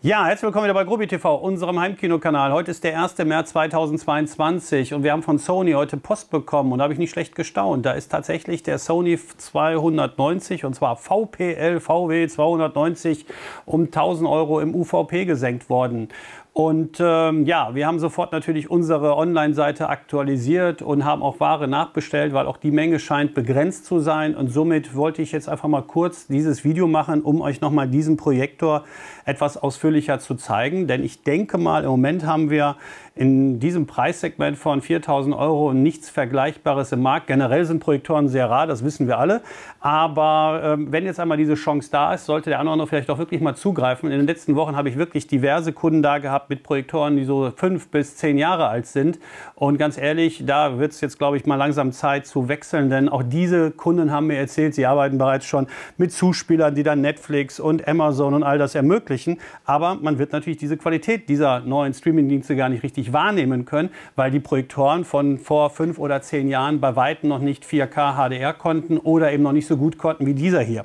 Ja, herzlich willkommen wieder bei Grobi TV, unserem Heimkinokanal. Heute ist der 1. März 2022 und wir haben von Sony heute Post bekommen und da habe ich nicht schlecht gestaunt. Da ist tatsächlich der Sony 290 und zwar VPL VW 290 um 1000 Euro im UVP gesenkt worden. Und ähm, ja, wir haben sofort natürlich unsere Online-Seite aktualisiert und haben auch Ware nachbestellt, weil auch die Menge scheint begrenzt zu sein. Und somit wollte ich jetzt einfach mal kurz dieses Video machen, um euch nochmal diesen Projektor etwas ausführlicher zu zeigen. Denn ich denke mal, im Moment haben wir in diesem Preissegment von 4000 Euro nichts Vergleichbares im Markt. Generell sind Projektoren sehr rar, das wissen wir alle. Aber ähm, wenn jetzt einmal diese Chance da ist, sollte der andere vielleicht auch wirklich mal zugreifen. In den letzten Wochen habe ich wirklich diverse Kunden da gehabt, mit Projektoren, die so fünf bis zehn Jahre alt sind. Und ganz ehrlich, da wird es jetzt, glaube ich, mal langsam Zeit zu wechseln, denn auch diese Kunden haben mir erzählt, sie arbeiten bereits schon mit Zuspielern, die dann Netflix und Amazon und all das ermöglichen. Aber man wird natürlich diese Qualität dieser neuen Streamingdienste gar nicht richtig wahrnehmen können, weil die Projektoren von vor fünf oder zehn Jahren bei weitem noch nicht 4K HDR konnten oder eben noch nicht so gut konnten wie dieser hier.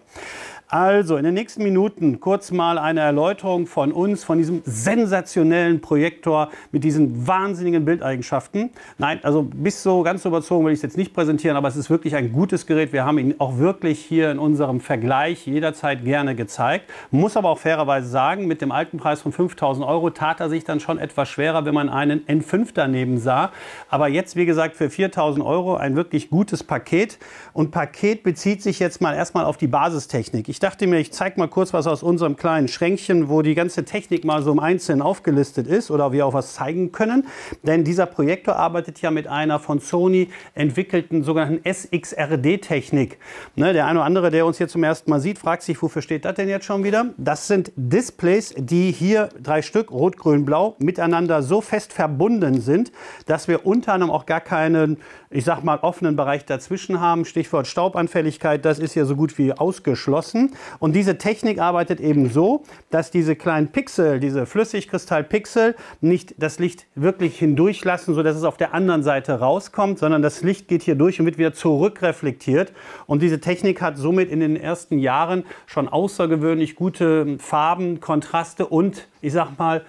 Also in den nächsten Minuten kurz mal eine Erläuterung von uns, von diesem sensationellen Projektor mit diesen wahnsinnigen Bildeigenschaften. Nein, also bis so ganz überzogen will ich es jetzt nicht präsentieren, aber es ist wirklich ein gutes Gerät. Wir haben ihn auch wirklich hier in unserem Vergleich jederzeit gerne gezeigt. Muss aber auch fairerweise sagen, mit dem alten Preis von 5000 Euro tat er sich dann schon etwas schwerer, wenn man einen N5 daneben sah. Aber jetzt, wie gesagt, für 4000 Euro ein wirklich gutes Paket. Und Paket bezieht sich jetzt mal erstmal auf die Basistechnik. Ich dachte mir, ich zeige mal kurz was aus unserem kleinen Schränkchen, wo die ganze Technik mal so im Einzelnen aufgelistet ist oder wir auch was zeigen können. Denn dieser Projektor arbeitet ja mit einer von Sony entwickelten sogenannten SXRD-Technik. Ne, der eine oder andere, der uns hier zum ersten Mal sieht, fragt sich, wofür steht das denn jetzt schon wieder? Das sind Displays, die hier drei Stück, rot, grün, blau, miteinander so fest verbunden sind, dass wir unter anderem auch gar keinen, ich sag mal, offenen Bereich dazwischen haben. Stichwort Staubanfälligkeit, das ist ja so gut wie ausgeschlossen. Und diese Technik arbeitet eben so, dass diese kleinen Pixel, diese Flüssigkristallpixel, nicht das Licht wirklich hindurchlassen, sodass es auf der anderen Seite rauskommt, sondern das Licht geht hier durch und wird wieder zurückreflektiert. Und diese Technik hat somit in den ersten Jahren schon außergewöhnlich gute Farben, Kontraste und, ich sag mal,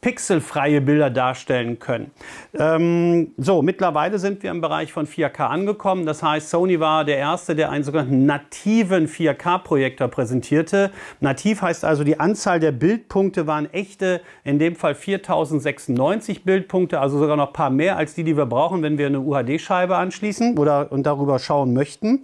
pixelfreie Bilder darstellen können. Ähm, so, mittlerweile sind wir im Bereich von 4K angekommen. Das heißt, Sony war der Erste, der einen sogenannten nativen 4K-Projektor präsentierte. Nativ heißt also, die Anzahl der Bildpunkte waren echte, in dem Fall 4096 Bildpunkte, also sogar noch ein paar mehr als die, die wir brauchen, wenn wir eine UHD-Scheibe anschließen oder und darüber schauen möchten.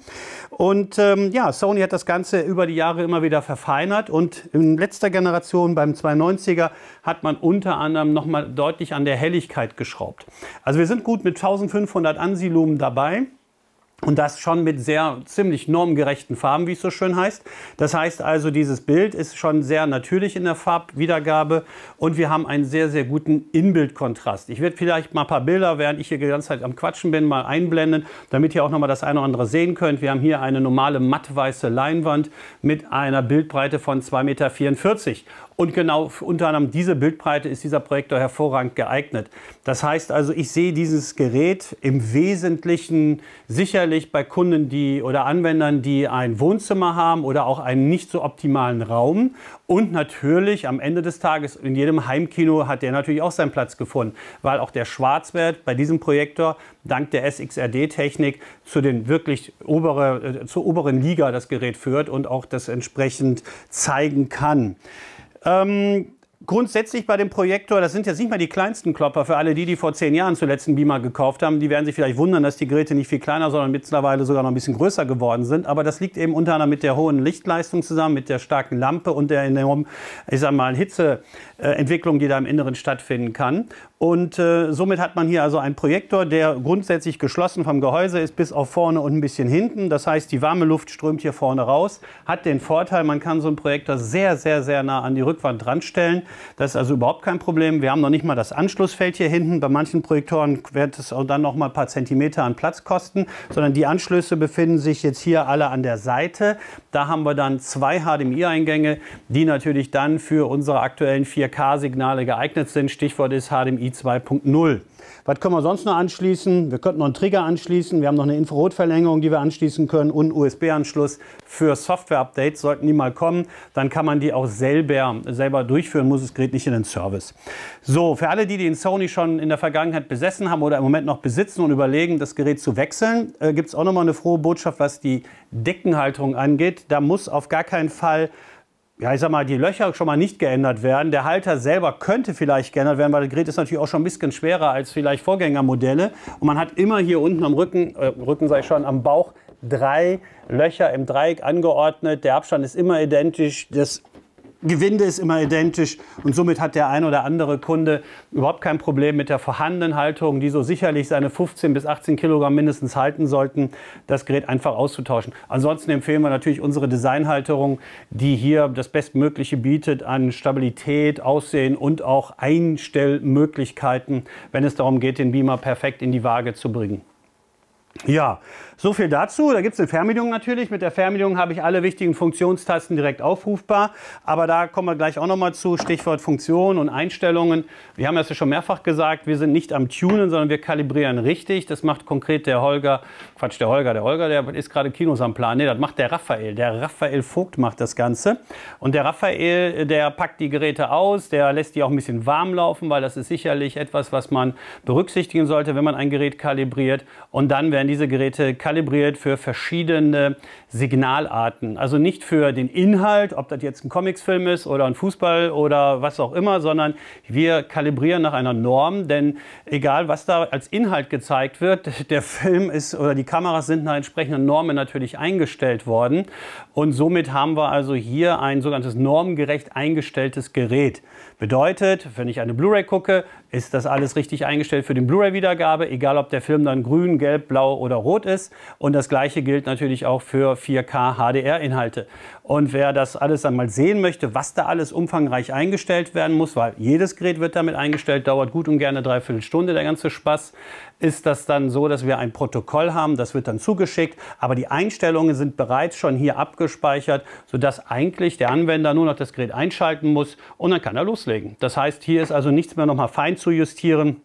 Und ähm, ja, Sony hat das Ganze über die Jahre immer wieder verfeinert und in letzter Generation beim 290er hat man unter unter anderem nochmal deutlich an der Helligkeit geschraubt. Also wir sind gut mit 1500 Ansilumen dabei. Und das schon mit sehr ziemlich normgerechten Farben, wie es so schön heißt. Das heißt also, dieses Bild ist schon sehr natürlich in der Farbwiedergabe und wir haben einen sehr, sehr guten Inbildkontrast. Ich werde vielleicht mal ein paar Bilder, während ich hier die ganze Zeit am Quatschen bin, mal einblenden, damit ihr auch nochmal das eine oder andere sehen könnt. Wir haben hier eine normale mattweiße Leinwand mit einer Bildbreite von 2,44 Meter. Und genau unter anderem diese Bildbreite ist dieser Projektor hervorragend geeignet. Das heißt also, ich sehe dieses Gerät im Wesentlichen sicherlich bei Kunden die, oder Anwendern, die ein Wohnzimmer haben oder auch einen nicht so optimalen Raum. Und natürlich am Ende des Tages in jedem Heimkino hat der natürlich auch seinen Platz gefunden, weil auch der Schwarzwert bei diesem Projektor dank der SXRD-Technik zu den wirklich obere, äh, zur oberen Liga das Gerät führt und auch das entsprechend zeigen kann. Ähm, grundsätzlich bei dem Projektor, das sind jetzt nicht mal die kleinsten Klopper für alle die, die vor zehn Jahren zuletzt einen Beamer gekauft haben. Die werden sich vielleicht wundern, dass die Geräte nicht viel kleiner, sondern mittlerweile sogar noch ein bisschen größer geworden sind. Aber das liegt eben unter anderem mit der hohen Lichtleistung zusammen, mit der starken Lampe und der enormen, ich sag mal, Hitzeentwicklung, die da im Inneren stattfinden kann. Und äh, somit hat man hier also einen Projektor, der grundsätzlich geschlossen vom Gehäuse ist, bis auf vorne und ein bisschen hinten. Das heißt, die warme Luft strömt hier vorne raus, hat den Vorteil, man kann so einen Projektor sehr, sehr, sehr nah an die Rückwand dran stellen das ist also überhaupt kein Problem. Wir haben noch nicht mal das Anschlussfeld hier hinten. Bei manchen Projektoren wird es dann noch mal ein paar Zentimeter an Platz kosten, sondern die Anschlüsse befinden sich jetzt hier alle an der Seite. Da haben wir dann zwei HDMI-Eingänge, die natürlich dann für unsere aktuellen 4K-Signale geeignet sind. Stichwort ist HDMI 2.0. Was können wir sonst noch anschließen? Wir könnten noch einen Trigger anschließen. Wir haben noch eine Infrarotverlängerung, die wir anschließen können und einen USB-Anschluss für Software-Updates. Sollten die mal kommen, dann kann man die auch selber, selber durchführen, muss das Gerät nicht in den Service. So, für alle, die den Sony schon in der Vergangenheit besessen haben oder im Moment noch besitzen und überlegen, das Gerät zu wechseln, äh, gibt es auch nochmal eine frohe Botschaft, was die Deckenhalterung angeht. Da muss auf gar keinen Fall ja, ich sag mal, die Löcher schon mal nicht geändert werden. Der Halter selber könnte vielleicht geändert werden, weil das Gerät ist natürlich auch schon ein bisschen schwerer als vielleicht Vorgängermodelle. Und man hat immer hier unten am Rücken, äh, Rücken sage ich schon, am Bauch drei Löcher im Dreieck angeordnet. Der Abstand ist immer identisch. Das Gewinde ist immer identisch und somit hat der ein oder andere Kunde überhaupt kein Problem mit der vorhandenen Halterung, die so sicherlich seine 15 bis 18 Kilogramm mindestens halten sollten, das Gerät einfach auszutauschen. Ansonsten empfehlen wir natürlich unsere Designhalterung, die hier das Bestmögliche bietet an Stabilität, Aussehen und auch Einstellmöglichkeiten, wenn es darum geht, den Beamer perfekt in die Waage zu bringen. Ja, so viel dazu. Da gibt es eine Fernbedienung natürlich. Mit der Fernbedienung habe ich alle wichtigen Funktionstasten direkt aufrufbar. Aber da kommen wir gleich auch nochmal zu. Stichwort Funktion und Einstellungen. Wir haben das ja schon mehrfach gesagt. Wir sind nicht am Tunen, sondern wir kalibrieren richtig. Das macht konkret der Holger. Quatsch, der Holger. Der Holger, der ist gerade Kinos am Plan. Nee, das macht der Raphael. Der Raphael Vogt macht das Ganze. Und der Raphael, der packt die Geräte aus. Der lässt die auch ein bisschen warm laufen, weil das ist sicherlich etwas, was man berücksichtigen sollte, wenn man ein Gerät kalibriert. Und dann werden werden diese Geräte kalibriert für verschiedene Signalarten. Also nicht für den Inhalt, ob das jetzt ein Comicsfilm ist oder ein Fußball oder was auch immer, sondern wir kalibrieren nach einer Norm, denn egal was da als Inhalt gezeigt wird, der Film ist oder die Kameras sind nach entsprechenden Normen natürlich eingestellt worden und somit haben wir also hier ein sogenanntes normgerecht eingestelltes Gerät. Bedeutet, wenn ich eine Blu-ray gucke, ist das alles richtig eingestellt für den Blu-ray-Wiedergabe, egal ob der Film dann grün, gelb, blau oder rot ist. Und das gleiche gilt natürlich auch für 4K HDR-Inhalte. Und wer das alles einmal sehen möchte, was da alles umfangreich eingestellt werden muss, weil jedes Gerät wird damit eingestellt, dauert gut und gerne dreiviertel Stunde der ganze Spaß, ist das dann so, dass wir ein Protokoll haben, das wird dann zugeschickt, aber die Einstellungen sind bereits schon hier abgespeichert, sodass eigentlich der Anwender nur noch das Gerät einschalten muss und dann kann er loslegen. Das heißt, hier ist also nichts mehr nochmal fein zu justieren.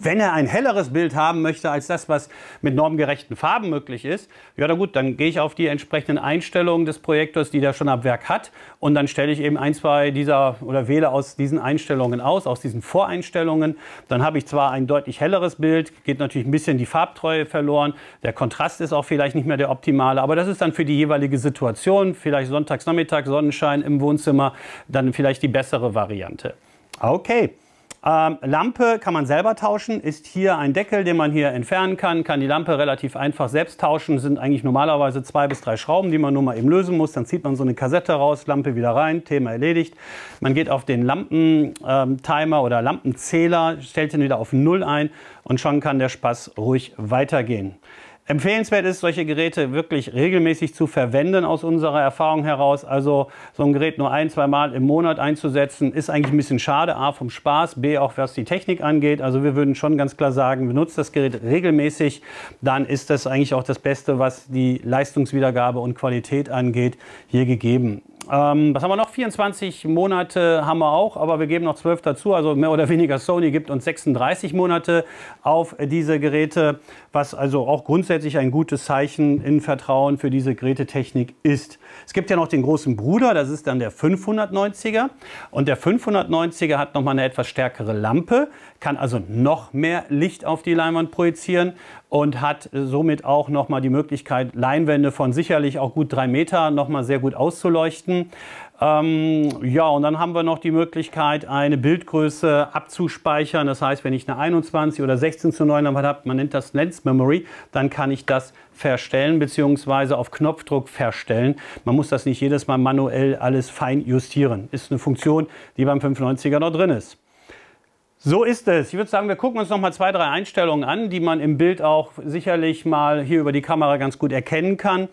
Wenn er ein helleres Bild haben möchte als das, was mit normgerechten Farben möglich ist, ja na gut, dann gehe ich auf die entsprechenden Einstellungen des Projektors, die der schon ab Werk hat und dann stelle ich eben ein, zwei dieser oder wähle aus diesen Einstellungen aus, aus diesen Voreinstellungen. Dann habe ich zwar ein deutlich helleres Bild, geht natürlich ein bisschen die Farbtreue verloren, der Kontrast ist auch vielleicht nicht mehr der optimale, aber das ist dann für die jeweilige Situation, vielleicht Sonntagsnachmittag, Sonnenschein im Wohnzimmer, dann vielleicht die bessere Variante. Okay. Ähm, Lampe kann man selber tauschen, ist hier ein Deckel, den man hier entfernen kann, kann die Lampe relativ einfach selbst tauschen, sind eigentlich normalerweise zwei bis drei Schrauben, die man nur mal eben lösen muss, dann zieht man so eine Kassette raus, Lampe wieder rein, Thema erledigt. Man geht auf den Lampentimer oder Lampenzähler, stellt ihn wieder auf Null ein und schon kann der Spaß ruhig weitergehen. Empfehlenswert ist, solche Geräte wirklich regelmäßig zu verwenden aus unserer Erfahrung heraus. Also so ein Gerät nur ein, zwei Mal im Monat einzusetzen, ist eigentlich ein bisschen schade. A vom Spaß, B auch was die Technik angeht. Also wir würden schon ganz klar sagen, benutzt das Gerät regelmäßig, dann ist das eigentlich auch das Beste, was die Leistungswiedergabe und Qualität angeht, hier gegeben. Ähm, was haben wir noch? 24 Monate haben wir auch, aber wir geben noch 12 dazu. Also mehr oder weniger Sony gibt uns 36 Monate auf diese Geräte, was also auch grundsätzlich ein gutes Zeichen in Vertrauen für diese Gerätetechnik ist. Es gibt ja noch den großen Bruder, das ist dann der 590er. Und der 590er hat nochmal eine etwas stärkere Lampe, kann also noch mehr Licht auf die Leinwand projizieren und hat somit auch nochmal die Möglichkeit, Leinwände von sicherlich auch gut drei Meter nochmal sehr gut auszuleuchten. Ähm, ja, und dann haben wir noch die Möglichkeit, eine Bildgröße abzuspeichern. Das heißt, wenn ich eine 21 oder 16 zu 9 habe, man nennt das Lens Memory, dann kann ich das verstellen bzw. auf Knopfdruck verstellen. Man muss das nicht jedes Mal manuell alles fein justieren. Ist eine Funktion, die beim 590er noch drin ist. So ist es. Ich würde sagen, wir gucken uns noch mal zwei, drei Einstellungen an, die man im Bild auch sicherlich mal hier über die Kamera ganz gut erkennen kann.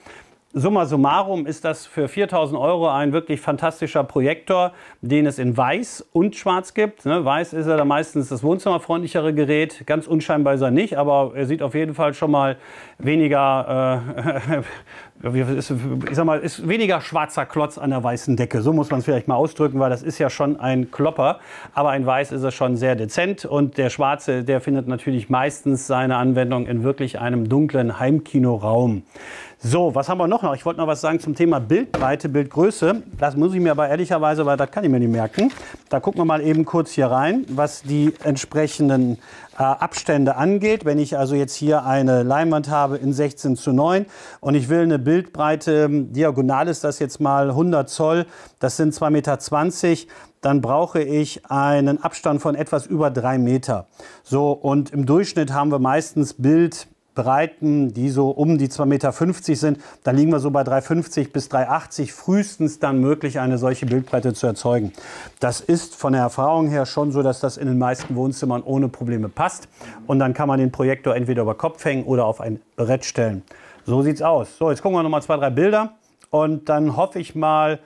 Summa summarum ist das für 4000 Euro ein wirklich fantastischer Projektor, den es in weiß und schwarz gibt. Ne? Weiß ist er da meistens das wohnzimmerfreundlichere Gerät. Ganz unscheinbar ist er nicht, aber er sieht auf jeden Fall schon mal weniger äh, ist, ich sag mal, ist weniger schwarzer Klotz an der weißen Decke. So muss man es vielleicht mal ausdrücken, weil das ist ja schon ein Klopper. Aber ein Weiß ist es schon sehr dezent. Und der Schwarze, der findet natürlich meistens seine Anwendung in wirklich einem dunklen Heimkinoraum. So, was haben wir noch? Ich wollte noch was sagen zum Thema Bildbreite, Bildgröße. Das muss ich mir aber ehrlicherweise, weil das kann ich mir nicht merken. Da gucken wir mal eben kurz hier rein, was die entsprechenden äh, Abstände angeht. Wenn ich also jetzt hier eine Leinwand habe in 16 zu 9 und ich will eine Bildbreite, ähm, diagonal ist das jetzt mal 100 Zoll, das sind 2,20 Meter, dann brauche ich einen Abstand von etwas über drei Meter. So, und im Durchschnitt haben wir meistens Bild Breiten, die so um die 2,50 Meter sind, da liegen wir so bei 3,50 bis 3,80 frühestens dann möglich, eine solche Bildbreite zu erzeugen. Das ist von der Erfahrung her schon so, dass das in den meisten Wohnzimmern ohne Probleme passt. Und dann kann man den Projektor entweder über Kopf hängen oder auf ein Brett stellen. So sieht's aus. So, jetzt gucken wir nochmal zwei, drei Bilder und dann hoffe ich mal,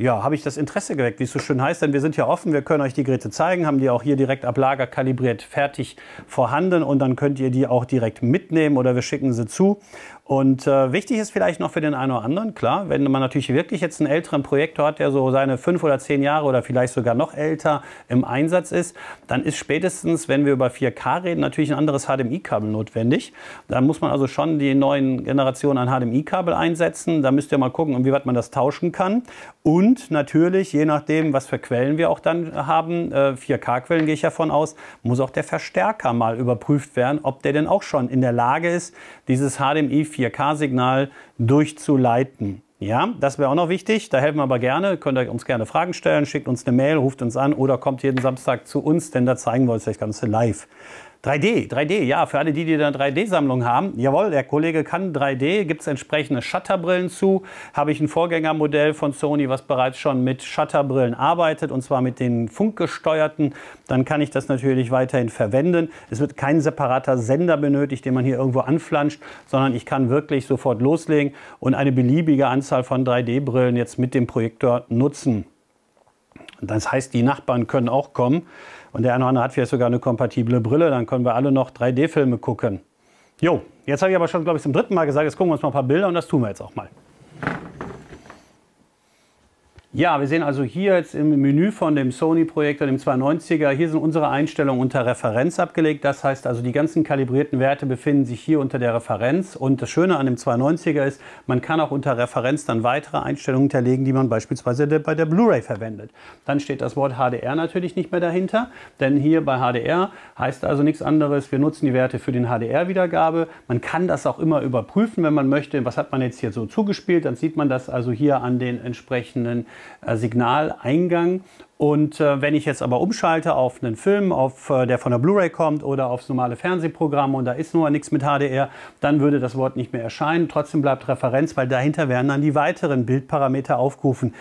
ja, habe ich das Interesse geweckt, wie es so schön heißt, denn wir sind ja offen, wir können euch die Geräte zeigen, haben die auch hier direkt ab Lager kalibriert fertig vorhanden und dann könnt ihr die auch direkt mitnehmen oder wir schicken sie zu und äh, wichtig ist vielleicht noch für den einen oder anderen, klar, wenn man natürlich wirklich jetzt einen älteren Projektor hat, der so seine fünf oder zehn Jahre oder vielleicht sogar noch älter im Einsatz ist, dann ist spätestens, wenn wir über 4K reden, natürlich ein anderes HDMI-Kabel notwendig. Da muss man also schon die neuen Generationen an HDMI-Kabel einsetzen. Da müsst ihr mal gucken, wie weit man das tauschen kann. Und natürlich, je nachdem, was für Quellen wir auch dann haben, äh, 4K-Quellen gehe ich davon aus, muss auch der Verstärker mal überprüft werden, ob der denn auch schon in der Lage ist, dieses HDMI 4 4K-Signal durchzuleiten. Ja, das wäre auch noch wichtig. Da helfen wir aber gerne. Könnt ihr uns gerne Fragen stellen, schickt uns eine Mail, ruft uns an oder kommt jeden Samstag zu uns, denn da zeigen wir uns das Ganze live. 3D, 3D, ja, für alle die, die eine 3D-Sammlung haben. Jawohl, der Kollege kann 3D, gibt es entsprechende Shutterbrillen zu. Habe ich ein Vorgängermodell von Sony, was bereits schon mit Shutterbrillen arbeitet, und zwar mit den funkgesteuerten. Dann kann ich das natürlich weiterhin verwenden. Es wird kein separater Sender benötigt, den man hier irgendwo anflanscht, sondern ich kann wirklich sofort loslegen und eine beliebige Anzahl von 3D-Brillen jetzt mit dem Projektor nutzen. Das heißt, die Nachbarn können auch kommen. Und der eine oder andere hat vielleicht sogar eine kompatible Brille, dann können wir alle noch 3D-Filme gucken. Jo, jetzt habe ich aber schon, glaube ich, zum dritten Mal gesagt, jetzt gucken wir uns mal ein paar Bilder und das tun wir jetzt auch mal. Ja, wir sehen also hier jetzt im Menü von dem Sony-Projektor, dem 290er, hier sind unsere Einstellungen unter Referenz abgelegt. Das heißt also, die ganzen kalibrierten Werte befinden sich hier unter der Referenz. Und das Schöne an dem 290er ist, man kann auch unter Referenz dann weitere Einstellungen hinterlegen, die man beispielsweise bei der Blu-ray verwendet. Dann steht das Wort HDR natürlich nicht mehr dahinter, denn hier bei HDR heißt also nichts anderes, wir nutzen die Werte für den HDR-Wiedergabe. Man kann das auch immer überprüfen, wenn man möchte, was hat man jetzt hier so zugespielt. Dann sieht man das also hier an den entsprechenden äh, Signaleingang. Und äh, wenn ich jetzt aber umschalte auf einen Film, auf, äh, der von der Blu-ray kommt oder aufs normale Fernsehprogramm und da ist nur nichts mit HDR, dann würde das Wort nicht mehr erscheinen. Trotzdem bleibt Referenz, weil dahinter werden dann die weiteren Bildparameter aufgerufen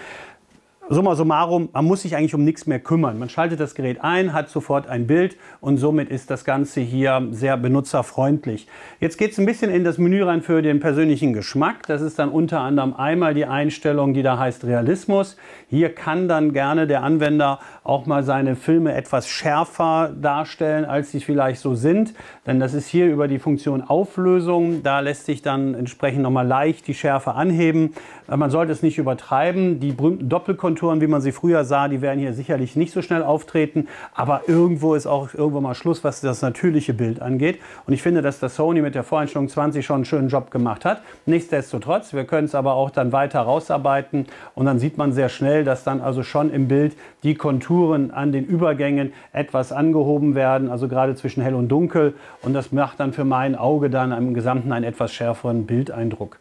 summa summarum, man muss sich eigentlich um nichts mehr kümmern. Man schaltet das Gerät ein, hat sofort ein Bild und somit ist das Ganze hier sehr benutzerfreundlich. Jetzt geht es ein bisschen in das Menü rein für den persönlichen Geschmack. Das ist dann unter anderem einmal die Einstellung, die da heißt Realismus. Hier kann dann gerne der Anwender auch mal seine Filme etwas schärfer darstellen, als sie vielleicht so sind. Denn das ist hier über die Funktion Auflösung. Da lässt sich dann entsprechend nochmal leicht die Schärfe anheben. Äh, man sollte es nicht übertreiben. Die berühmten Doppelkontrollen Agenturen, wie man sie früher sah, die werden hier sicherlich nicht so schnell auftreten. Aber irgendwo ist auch irgendwo mal Schluss, was das natürliche Bild angeht. Und ich finde, dass das Sony mit der Voreinstellung 20 schon einen schönen Job gemacht hat. Nichtsdestotrotz, wir können es aber auch dann weiter rausarbeiten. Und dann sieht man sehr schnell, dass dann also schon im Bild die Konturen an den Übergängen etwas angehoben werden. Also gerade zwischen hell und dunkel. Und das macht dann für mein Auge dann im Gesamten einen etwas schärferen Bildeindruck.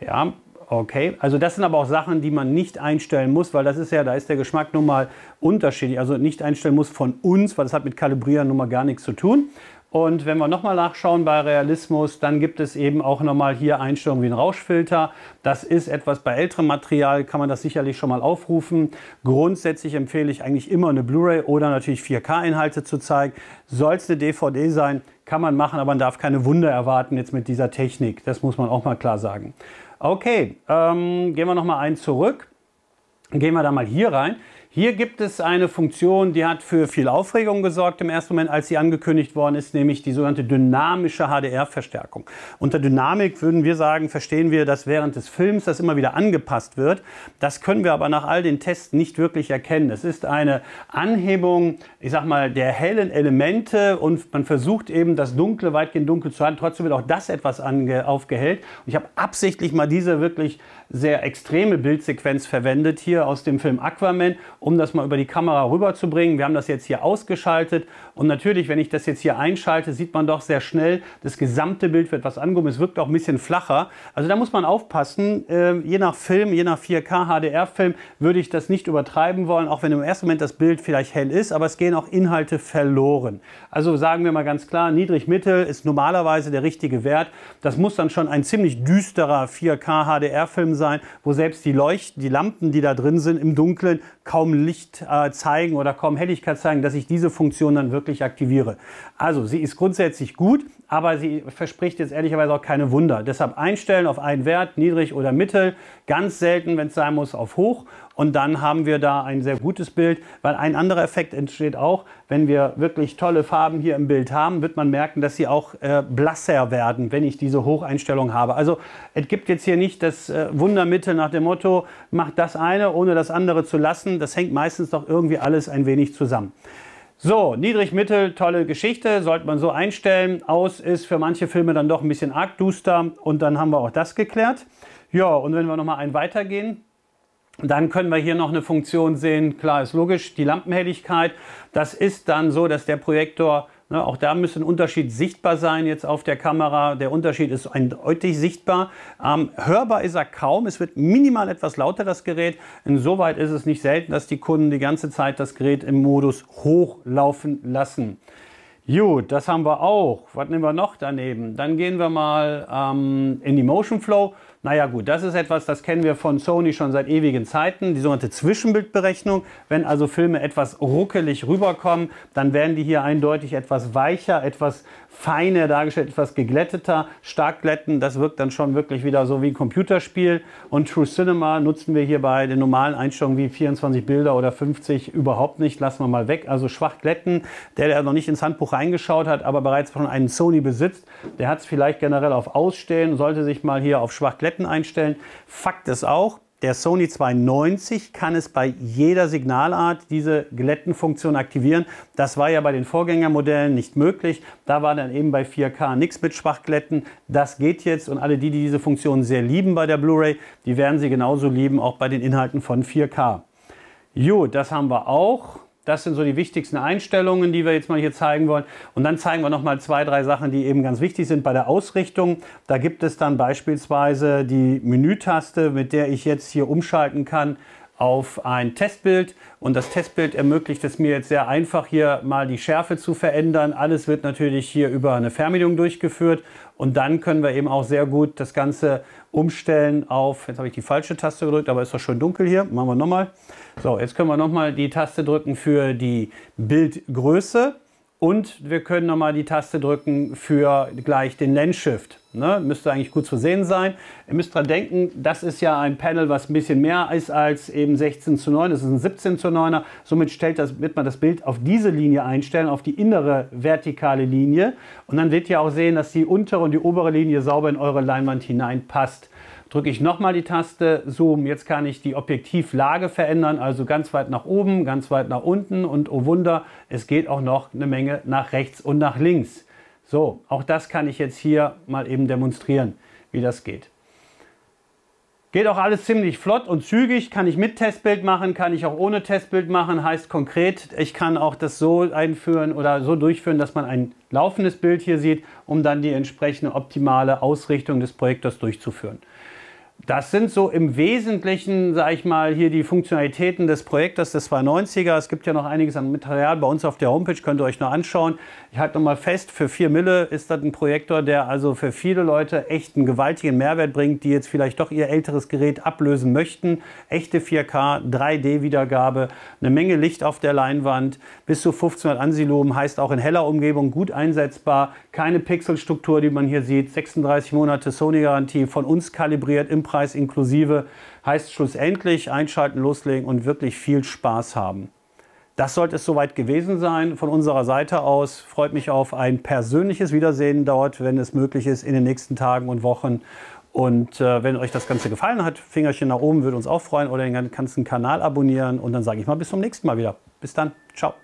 Ja, Okay, also das sind aber auch Sachen, die man nicht einstellen muss, weil das ist ja, da ist der Geschmack nun mal unterschiedlich. Also nicht einstellen muss von uns, weil das hat mit Kalibrieren nun mal gar nichts zu tun. Und wenn wir nochmal nachschauen bei Realismus, dann gibt es eben auch nochmal hier Einstellungen wie ein Rauschfilter. Das ist etwas bei älterem Material, kann man das sicherlich schon mal aufrufen. Grundsätzlich empfehle ich eigentlich immer eine Blu-ray oder natürlich 4K-Inhalte zu zeigen. Soll es eine DVD sein, kann man machen, aber man darf keine Wunder erwarten jetzt mit dieser Technik. Das muss man auch mal klar sagen. Okay, ähm, gehen wir nochmal einen zurück. Gehen wir da mal hier rein. Hier gibt es eine Funktion, die hat für viel Aufregung gesorgt im ersten Moment, als sie angekündigt worden ist, nämlich die sogenannte dynamische HDR-Verstärkung. Unter Dynamik würden wir sagen, verstehen wir, dass während des Films das immer wieder angepasst wird. Das können wir aber nach all den Tests nicht wirklich erkennen. Es ist eine Anhebung, ich sag mal, der hellen Elemente und man versucht eben das Dunkle weitgehend dunkel zu halten. Trotzdem wird auch das etwas aufgehellt. Und ich habe absichtlich mal diese wirklich sehr extreme Bildsequenz verwendet hier aus dem Film Aquaman um das mal über die Kamera rüberzubringen. Wir haben das jetzt hier ausgeschaltet und natürlich, wenn ich das jetzt hier einschalte, sieht man doch sehr schnell, das gesamte Bild wird was angehoben. Es wirkt auch ein bisschen flacher. Also da muss man aufpassen. Äh, je nach Film, je nach 4K HDR-Film würde ich das nicht übertreiben wollen, auch wenn im ersten Moment das Bild vielleicht hell ist, aber es gehen auch Inhalte verloren. Also sagen wir mal ganz klar, niedrig-mittel ist normalerweise der richtige Wert. Das muss dann schon ein ziemlich düsterer 4K HDR-Film sein, wo selbst die Leuchten, die Lampen, die da drin sind, im Dunkeln kaum Licht äh, zeigen oder kaum Helligkeit zeigen, dass ich diese Funktion dann wirklich aktiviere. Also sie ist grundsätzlich gut aber sie verspricht jetzt ehrlicherweise auch keine Wunder. Deshalb einstellen auf einen Wert, niedrig oder mittel, ganz selten, wenn es sein muss, auf hoch. Und dann haben wir da ein sehr gutes Bild, weil ein anderer Effekt entsteht auch, wenn wir wirklich tolle Farben hier im Bild haben, wird man merken, dass sie auch äh, blasser werden, wenn ich diese Hocheinstellung habe. Also es gibt jetzt hier nicht das äh, Wundermittel nach dem Motto, mach das eine, ohne das andere zu lassen. Das hängt meistens doch irgendwie alles ein wenig zusammen. So, niedrig-mittel, tolle Geschichte, sollte man so einstellen. Aus ist für manche Filme dann doch ein bisschen arg duster und dann haben wir auch das geklärt. Ja, und wenn wir nochmal einen weitergehen, dann können wir hier noch eine Funktion sehen, klar ist logisch, die Lampenhelligkeit. Das ist dann so, dass der Projektor Ne, auch da müsste ein Unterschied sichtbar sein jetzt auf der Kamera. Der Unterschied ist eindeutig sichtbar. Ähm, hörbar ist er kaum. Es wird minimal etwas lauter, das Gerät. Insoweit ist es nicht selten, dass die Kunden die ganze Zeit das Gerät im Modus hochlaufen lassen. Gut, das haben wir auch. Was nehmen wir noch daneben? Dann gehen wir mal ähm, in die Motion Flow. Naja gut, das ist etwas, das kennen wir von Sony schon seit ewigen Zeiten, die sogenannte Zwischenbildberechnung. Wenn also Filme etwas ruckelig rüberkommen, dann werden die hier eindeutig etwas weicher, etwas feiner dargestellt, etwas geglätteter, stark glätten. Das wirkt dann schon wirklich wieder so wie ein Computerspiel. Und True Cinema nutzen wir hier bei den normalen Einstellungen wie 24 Bilder oder 50 überhaupt nicht. Lassen wir mal weg. Also schwach glätten. Der, der noch nicht ins Handbuch reingeschaut hat, aber bereits von einem Sony besitzt, der hat es vielleicht generell auf Ausstehen, sollte sich mal hier auf schwach glätten Ketten einstellen. Fakt ist auch, der Sony 290 kann es bei jeder Signalart diese Glättenfunktion aktivieren. Das war ja bei den Vorgängermodellen nicht möglich. Da war dann eben bei 4K nichts mit Schwachglätten. Das geht jetzt und alle die, die diese Funktion sehr lieben bei der Blu-ray, die werden sie genauso lieben, auch bei den Inhalten von 4K. Jo, das haben wir auch. Das sind so die wichtigsten Einstellungen, die wir jetzt mal hier zeigen wollen. Und dann zeigen wir nochmal zwei, drei Sachen, die eben ganz wichtig sind bei der Ausrichtung. Da gibt es dann beispielsweise die Menütaste, mit der ich jetzt hier umschalten kann auf ein Testbild und das Testbild ermöglicht es mir jetzt sehr einfach hier mal die Schärfe zu verändern. Alles wird natürlich hier über eine Fernbedienung durchgeführt und dann können wir eben auch sehr gut das Ganze umstellen auf, jetzt habe ich die falsche Taste gedrückt, aber ist doch schön dunkel hier, machen wir nochmal. So, jetzt können wir nochmal die Taste drücken für die Bildgröße und wir können nochmal die Taste drücken für gleich den Landshift. Ne? Müsste eigentlich gut zu sehen sein. Ihr müsst dran denken, das ist ja ein Panel, was ein bisschen mehr ist als eben 16 zu 9. Das ist ein 17 zu 9er. Somit stellt das, wird man das Bild auf diese Linie einstellen, auf die innere vertikale Linie. Und dann werdet ihr auch sehen, dass die untere und die obere Linie sauber in eure Leinwand hineinpasst drücke ich nochmal die Taste Zoom. Jetzt kann ich die Objektivlage verändern, also ganz weit nach oben, ganz weit nach unten und oh Wunder, es geht auch noch eine Menge nach rechts und nach links. So, auch das kann ich jetzt hier mal eben demonstrieren, wie das geht. Geht auch alles ziemlich flott und zügig, kann ich mit Testbild machen, kann ich auch ohne Testbild machen, heißt konkret, ich kann auch das so einführen oder so durchführen, dass man ein laufendes Bild hier sieht, um dann die entsprechende optimale Ausrichtung des Projektors durchzuführen. Das sind so im Wesentlichen, sage ich mal, hier die Funktionalitäten des Projektes des 290er. Es gibt ja noch einiges an Material bei uns auf der Homepage, könnt ihr euch noch anschauen. Ich halte nochmal fest, für 4 Mille ist das ein Projektor, der also für viele Leute echt einen gewaltigen Mehrwert bringt, die jetzt vielleicht doch ihr älteres Gerät ablösen möchten. Echte 4K, 3D-Wiedergabe, eine Menge Licht auf der Leinwand, bis zu 1500 Ansilumen, heißt auch in heller Umgebung gut einsetzbar. Keine Pixelstruktur, die man hier sieht, 36 Monate Sony-Garantie, von uns kalibriert, im Preis inklusive. Heißt schlussendlich einschalten, loslegen und wirklich viel Spaß haben. Das sollte es soweit gewesen sein. Von unserer Seite aus freut mich auf ein persönliches Wiedersehen dort, wenn es möglich ist, in den nächsten Tagen und Wochen. Und äh, wenn euch das Ganze gefallen hat, Fingerchen nach oben würde uns auch freuen oder den ganzen Kanal abonnieren. Und dann sage ich mal bis zum nächsten Mal wieder. Bis dann. Ciao.